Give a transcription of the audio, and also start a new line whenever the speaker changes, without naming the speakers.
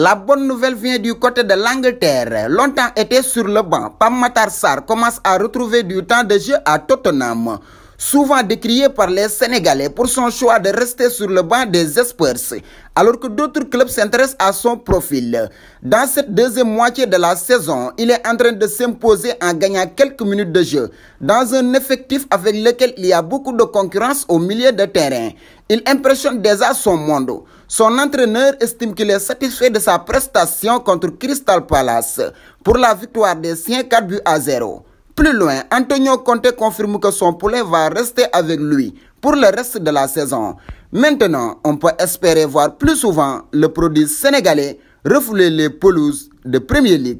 La bonne nouvelle vient du côté de l'Angleterre. Longtemps était sur le banc, Pam Matar commence à retrouver du temps de jeu à Tottenham. Souvent décrié par les Sénégalais pour son choix de rester sur le banc des Spurs, alors que d'autres clubs s'intéressent à son profil. Dans cette deuxième moitié de la saison, il est en train de s'imposer en gagnant quelques minutes de jeu, dans un effectif avec lequel il y a beaucoup de concurrence au milieu de terrain. Il impressionne déjà son monde. Son entraîneur estime qu'il est satisfait de sa prestation contre Crystal Palace pour la victoire des siens 4 buts à 0. Plus loin, Antonio Conte confirme que son poulet va rester avec lui pour le reste de la saison. Maintenant, on peut espérer voir plus souvent le produit sénégalais refouler les pelouses de Premier League.